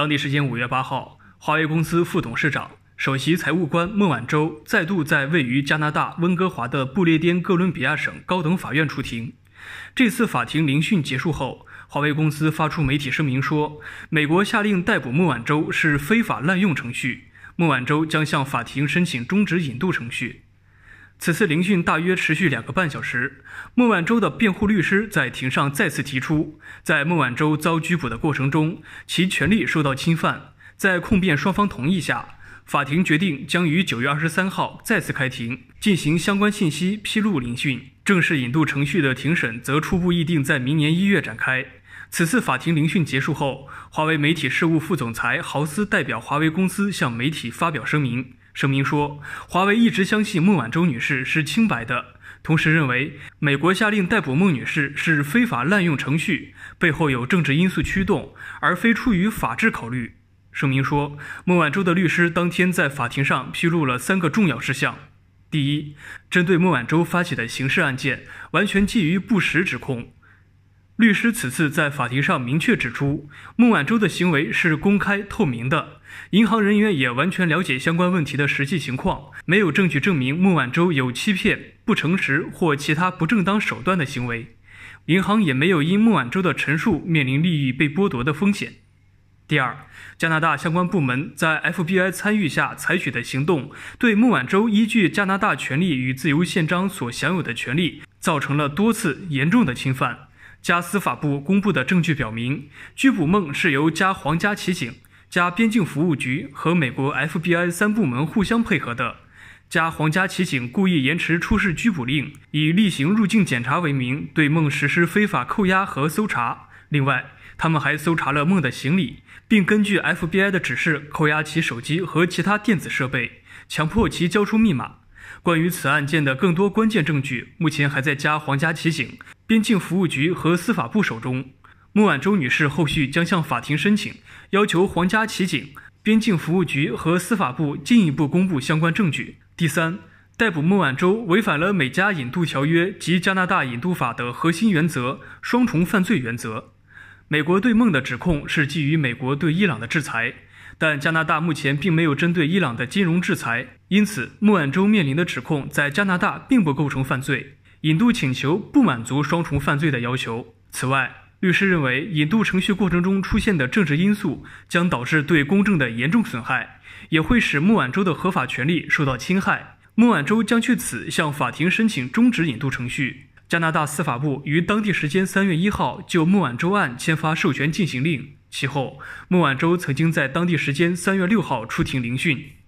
当地时间五月八号，华为公司副董事长、首席财务官孟晚舟再度在位于加拿大温哥华的不列颠哥伦比亚省高等法院出庭。这次法庭聆讯结束后，华为公司发出媒体声明说，美国下令逮捕孟晚舟是非法滥用程序，孟晚舟将向法庭申请终止引渡程序。此次聆讯大约持续两个半小时。孟晚舟的辩护律师在庭上再次提出，在孟晚舟遭拘捕的过程中，其权利受到侵犯。在控辩双方同意下，法庭决定将于九月二十三号再次开庭进行相关信息披露聆讯。正式引渡程序的庭审则初步议定在明年一月展开。此次法庭聆讯结束后，华为媒体事务副总裁豪斯代表华为公司向媒体发表声明。声明说，华为一直相信孟晚舟女士是清白的，同时认为美国下令逮捕孟女士是非法滥用程序，背后有政治因素驱动，而非出于法治考虑。声明说，孟晚舟的律师当天在法庭上披露了三个重要事项：第一，针对孟晚舟发起的刑事案件完全基于不实指控。律师此次在法庭上明确指出，孟晚舟的行为是公开透明的，银行人员也完全了解相关问题的实际情况，没有证据证明孟晚舟有欺骗、不诚实或其他不正当手段的行为，银行也没有因孟晚舟的陈述面临利益被剥夺的风险。第二，加拿大相关部门在 FBI 参与下采取的行动，对孟晚舟依据加拿大权利与自由宪章所享有的权利造成了多次严重的侵犯。加司法部公布的证据表明，拘捕孟是由加皇家骑警、加边境服务局和美国 FBI 三部门互相配合的。加皇家骑警故意延迟出示拘捕令，以例行入境检查为名，对孟实施非法扣押和搜查。另外，他们还搜查了孟的行李，并根据 FBI 的指示扣押其手机和其他电子设备，强迫其交出密码。关于此案件的更多关键证据，目前还在加皇家骑警。边境服务局和司法部手中，孟晚舟女士后续将向法庭申请，要求皇家骑警、边境服务局和司法部进一步公布相关证据。第三，逮捕孟晚舟违反了美加引渡条约及加拿大引渡法的核心原则——双重犯罪原则。美国对孟的指控是基于美国对伊朗的制裁，但加拿大目前并没有针对伊朗的金融制裁，因此孟晚舟面临的指控在加拿大并不构成犯罪。引渡请求不满足双重犯罪的要求。此外，律师认为，引渡程序过程中出现的政治因素将导致对公正的严重损害，也会使孟晚舟的合法权利受到侵害。孟晚舟将据此向法庭申请终止引渡程序。加拿大司法部于当地时间三月一号就孟晚舟案签发授权进行令。其后，孟晚舟曾经在当地时间三月六号出庭聆讯。